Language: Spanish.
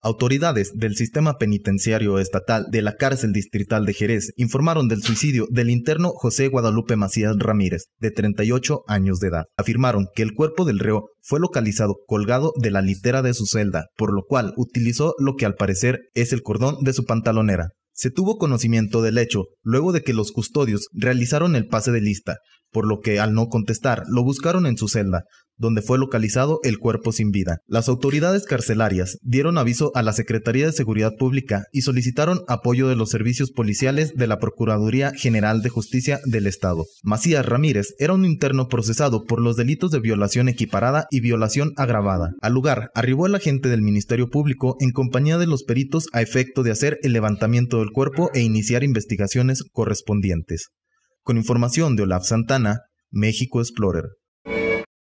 Autoridades del sistema penitenciario estatal de la cárcel distrital de Jerez informaron del suicidio del interno José Guadalupe Macías Ramírez, de 38 años de edad. Afirmaron que el cuerpo del reo fue localizado colgado de la litera de su celda, por lo cual utilizó lo que al parecer es el cordón de su pantalonera. Se tuvo conocimiento del hecho luego de que los custodios realizaron el pase de lista, por lo que al no contestar lo buscaron en su celda, donde fue localizado el cuerpo sin vida. Las autoridades carcelarias dieron aviso a la Secretaría de Seguridad Pública y solicitaron apoyo de los servicios policiales de la Procuraduría General de Justicia del Estado. Macías Ramírez era un interno procesado por los delitos de violación equiparada y violación agravada. Al lugar arribó el agente del Ministerio Público en compañía de los peritos a efecto de hacer el levantamiento del cuerpo e iniciar investigaciones correspondientes con información de Olaf Santana, México Explorer.